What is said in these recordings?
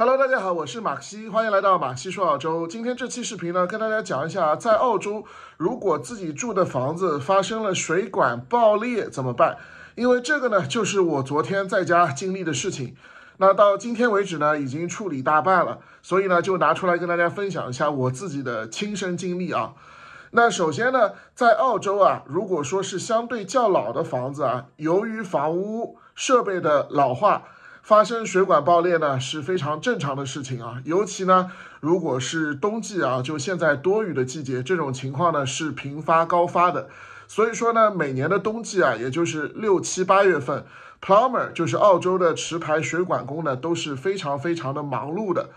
Hello，大家好，我是马西，欢迎来到马西说澳洲。今天这期视频呢，跟大家讲一下，在澳洲如果自己住的房子发生了水管爆裂怎么办？因为这个呢，就是我昨天在家经历的事情。那到今天为止呢，已经处理大半了，所以呢，就拿出来跟大家分享一下我自己的亲身经历啊。那首先呢，在澳洲啊，如果说是相对较老的房子啊，由于房屋设备的老化。发生水管爆裂呢是非常正常的事情啊，尤其呢如果是冬季啊，就现在多雨的季节，这种情况呢是频发高发的。所以说呢，每年的冬季啊，也就是六七八月份，Plumber 就是澳洲的持牌水管工呢都是非常非常的忙碌的。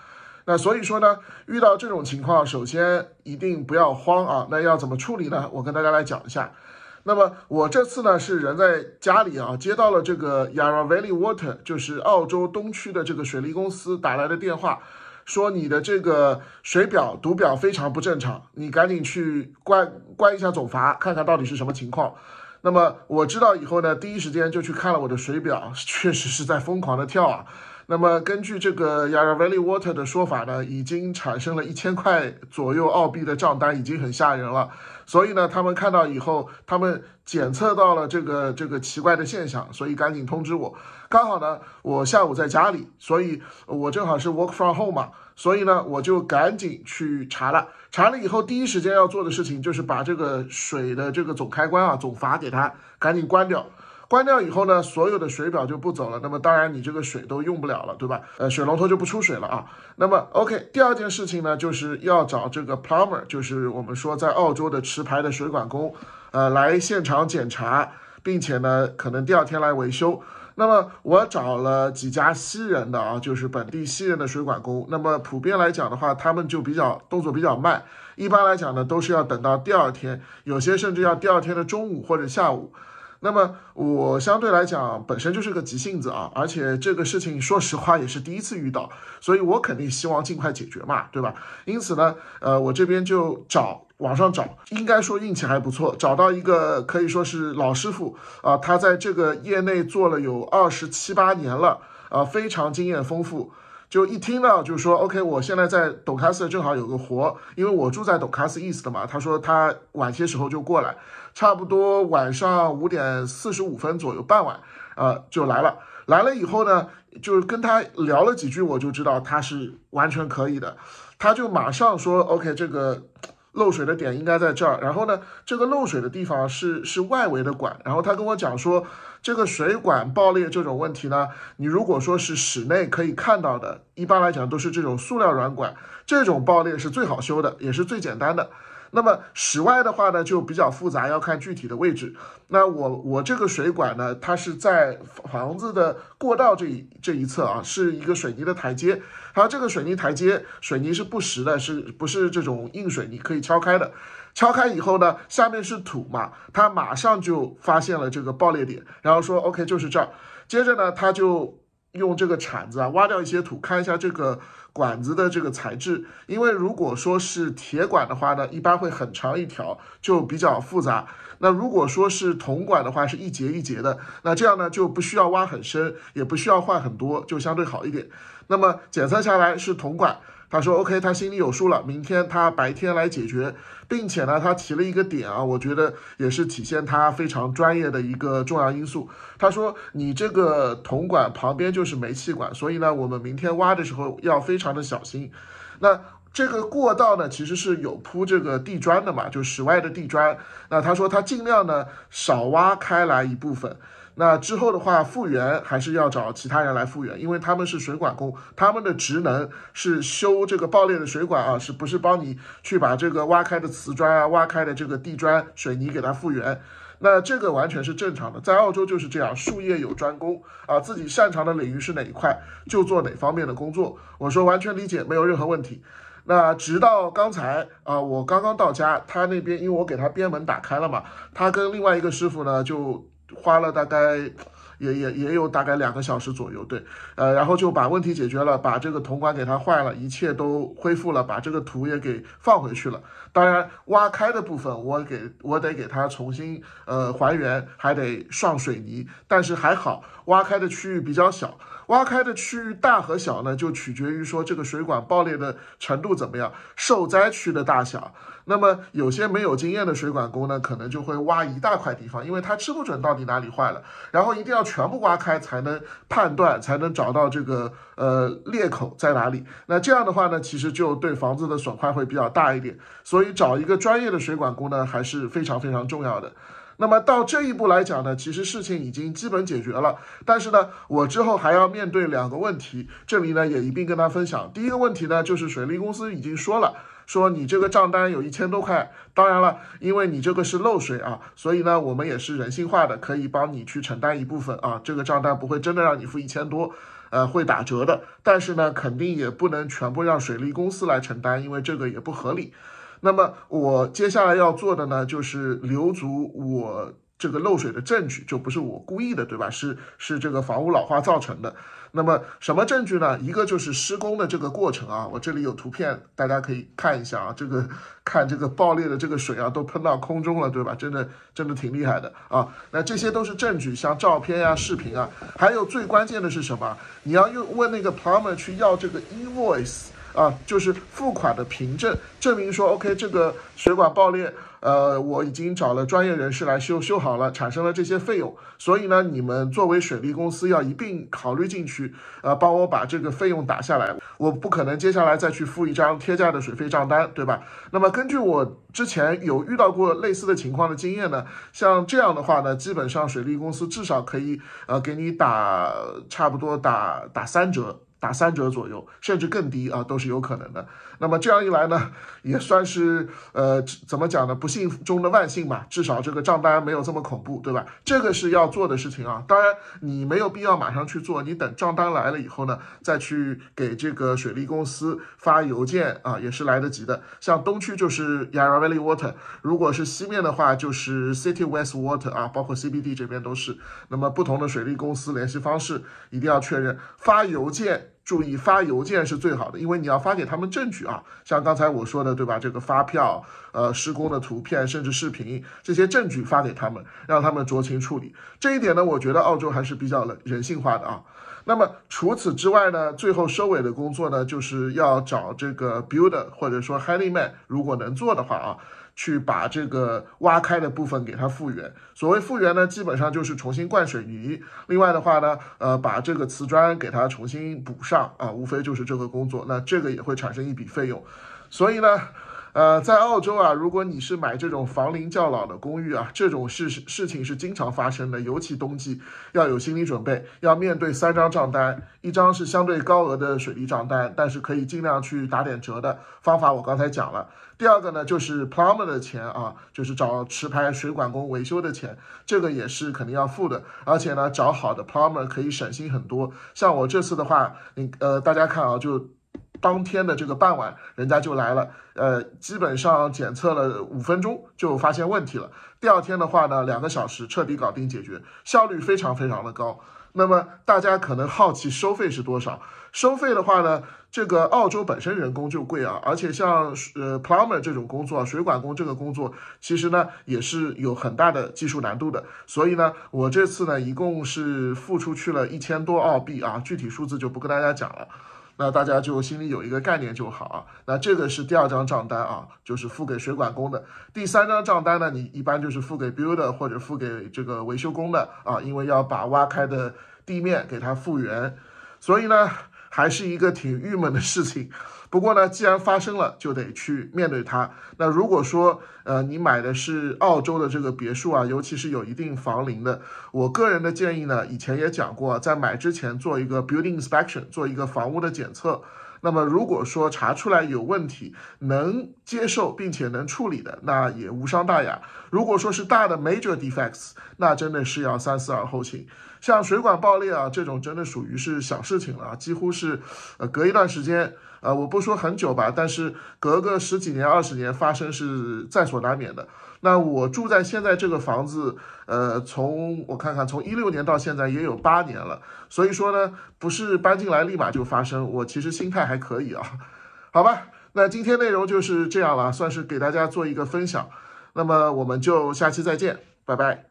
那所以说呢，遇到这种情况，首先一定不要慌啊。那要怎么处理呢？我跟大家来讲一下。那么我这次呢是人在家里啊，接到了这个 Yarra Valley Water，就是澳洲东区的这个水利公司打来的电话，说你的这个水表读表非常不正常，你赶紧去关关一下总阀，看看到底是什么情况。那么我知道以后呢，第一时间就去看了我的水表，确实是在疯狂的跳啊。那么根据这个 Yarra Valley Water 的说法呢，已经产生了一千块左右澳币的账单，已经很吓人了。所以呢，他们看到以后，他们检测到了这个这个奇怪的现象，所以赶紧通知我。刚好呢，我下午在家里，所以我正好是 work from home 嘛，所以呢，我就赶紧去查了。查了以后，第一时间要做的事情就是把这个水的这个总开关啊、总阀给它赶紧关掉。关掉以后呢，所有的水表就不走了。那么当然你这个水都用不了了，对吧？呃，水龙头就不出水了啊。那么 OK，第二件事情呢，就是要找这个 plumber，就是我们说在澳洲的持牌的水管工，呃，来现场检查，并且呢，可能第二天来维修。那么我找了几家西人的啊，就是本地西人的水管工。那么普遍来讲的话，他们就比较动作比较慢，一般来讲呢，都是要等到第二天，有些甚至要第二天的中午或者下午。那么我相对来讲本身就是个急性子啊，而且这个事情说实话也是第一次遇到，所以我肯定希望尽快解决嘛，对吧？因此呢，呃，我这边就找网上找，应该说运气还不错，找到一个可以说是老师傅啊，他在这个业内做了有二十七八年了啊，非常经验丰富。就一听到就说，OK，我现在在抖卡斯正好有个活，因为我住在抖卡斯 east 嘛。他说他晚些时候就过来，差不多晚上五点四十五分左右，傍晚啊就来了。来了以后呢，就是跟他聊了几句，我就知道他是完全可以的。他就马上说，OK，这个漏水的点应该在这儿。然后呢，这个漏水的地方是是外围的管。然后他跟我讲说。这个水管爆裂这种问题呢，你如果说是室内可以看到的，一般来讲都是这种塑料软管，这种爆裂是最好修的，也是最简单的。那么室外的话呢，就比较复杂，要看具体的位置。那我我这个水管呢，它是在房子的过道这一这一侧啊，是一个水泥的台阶。它这个水泥台阶，水泥是不实的，是不是这种硬水泥可以敲开的？敲开以后呢，下面是土嘛，他马上就发现了这个爆裂点，然后说 OK 就是这儿。接着呢，他就。用这个铲子啊，挖掉一些土，看一下这个管子的这个材质。因为如果说是铁管的话呢，一般会很长一条，就比较复杂。那如果说是铜管的话，是一节一节的。那这样呢，就不需要挖很深，也不需要换很多，就相对好一点。那么检测下来是铜管。他说：“O.K.，他心里有数了，明天他白天来解决，并且呢，他提了一个点啊，我觉得也是体现他非常专业的一个重要因素。他说，你这个铜管旁边就是煤气管，所以呢，我们明天挖的时候要非常的小心。那这个过道呢，其实是有铺这个地砖的嘛，就室外的地砖。那他说他尽量呢少挖开来一部分。”那之后的话，复原还是要找其他人来复原，因为他们是水管工，他们的职能是修这个爆裂的水管啊，是不是帮你去把这个挖开的瓷砖啊、挖开的这个地砖、水泥给它复原？那这个完全是正常的，在澳洲就是这样，术业有专攻啊，自己擅长的领域是哪一块，就做哪方面的工作。我说完全理解，没有任何问题。那直到刚才啊，我刚刚到家，他那边因为我给他边门打开了嘛，他跟另外一个师傅呢就。花了大概也也也有大概两个小时左右，对，呃，然后就把问题解决了，把这个铜管给它换了，一切都恢复了，把这个土也给放回去了。当然，挖开的部分我给，我得给它重新呃还原，还得上水泥，但是还好。挖开的区域比较小，挖开的区域大和小呢，就取决于说这个水管爆裂的程度怎么样，受灾区的大小。那么有些没有经验的水管工呢，可能就会挖一大块地方，因为他吃不准到底哪里坏了，然后一定要全部挖开才能判断，才能找到这个呃裂口在哪里。那这样的话呢，其实就对房子的损坏会比较大一点。所以找一个专业的水管工呢，还是非常非常重要的。那么到这一步来讲呢，其实事情已经基本解决了。但是呢，我之后还要面对两个问题，这里呢也一并跟他分享。第一个问题呢，就是水利公司已经说了，说你这个账单有一千多块。当然了，因为你这个是漏水啊，所以呢，我们也是人性化的，可以帮你去承担一部分啊。这个账单不会真的让你付一千多，呃，会打折的。但是呢，肯定也不能全部让水利公司来承担，因为这个也不合理。那么我接下来要做的呢，就是留足我这个漏水的证据，就不是我故意的，对吧？是是这个房屋老化造成的。那么什么证据呢？一个就是施工的这个过程啊，我这里有图片，大家可以看一下啊。这个看这个爆裂的这个水啊，都喷到空中了，对吧？真的真的挺厉害的啊。那这些都是证据，像照片呀、视频啊，还有最关键的是什么？你要用问那个 plumber 去要这个 invoice。啊，就是付款的凭证，证明说，OK，这个水管爆裂，呃，我已经找了专业人士来修，修好了，产生了这些费用，所以呢，你们作为水利公司要一并考虑进去，呃，帮我把这个费用打下来，我不可能接下来再去付一张贴价的水费账单，对吧？那么根据我之前有遇到过类似的情况的经验呢，像这样的话呢，基本上水利公司至少可以，呃，给你打差不多打打三折。打三折左右，甚至更低啊，都是有可能的。那么这样一来呢，也算是呃，怎么讲呢？不幸中的万幸吧。至少这个账单没有这么恐怖，对吧？这个是要做的事情啊。当然，你没有必要马上去做，你等账单来了以后呢，再去给这个水利公司发邮件啊，也是来得及的。像东区就是 Yarra Valley Water，如果是西面的话就是 City West Water 啊，包括 CBD 这边都是。那么不同的水利公司联系方式一定要确认，发邮件。注意发邮件是最好的，因为你要发给他们证据啊，像刚才我说的，对吧？这个发票、呃，施工的图片，甚至视频这些证据发给他们，让他们酌情处理。这一点呢，我觉得澳洲还是比较人性化。的啊，那么除此之外呢，最后收尾的工作呢，就是要找这个 builder 或者说 handyman，如果能做的话啊。去把这个挖开的部分给它复原。所谓复原呢，基本上就是重新灌水泥。另外的话呢，呃，把这个瓷砖给它重新补上啊，无非就是这个工作。那这个也会产生一笔费用，所以呢。呃，在澳洲啊，如果你是买这种房龄较老的公寓啊，这种事事情是经常发生的，尤其冬季要有心理准备，要面对三张账单，一张是相对高额的水利账单，但是可以尽量去打点折的方法，我刚才讲了。第二个呢，就是 plumber 的钱啊，就是找持牌水管工维修的钱，这个也是肯定要付的，而且呢，找好的 plumber 可以省心很多。像我这次的话，你呃，大家看啊，就。当天的这个傍晚，人家就来了，呃，基本上检测了五分钟就发现问题了。第二天的话呢，两个小时彻底搞定解决，效率非常非常的高。那么大家可能好奇收费是多少？收费的话呢，这个澳洲本身人工就贵啊，而且像呃 plumber 这种工作，水管工这个工作，其实呢也是有很大的技术难度的。所以呢，我这次呢一共是付出去了一千多澳币啊，具体数字就不跟大家讲了。那大家就心里有一个概念就好啊。那这个是第二张账单啊，就是付给水管工的。第三张账单呢，你一般就是付给 builder 或者付给这个维修工的啊，因为要把挖开的地面给它复原，所以呢。还是一个挺郁闷的事情，不过呢，既然发生了，就得去面对它。那如果说，呃，你买的是澳洲的这个别墅啊，尤其是有一定房龄的，我个人的建议呢，以前也讲过，在买之前做一个 building inspection，做一个房屋的检测。那么，如果说查出来有问题，能接受并且能处理的，那也无伤大雅。如果说是大的 major defects，那真的是要三思而后行。像水管爆裂啊这种，真的属于是小事情了，几乎是呃隔一段时间。呃，我不说很久吧，但是隔个十几年、二十年发生是在所难免的。那我住在现在这个房子，呃，从我看看，从一六年到现在也有八年了。所以说呢，不是搬进来立马就发生，我其实心态还可以啊。好吧，那今天内容就是这样了，算是给大家做一个分享。那么我们就下期再见，拜拜。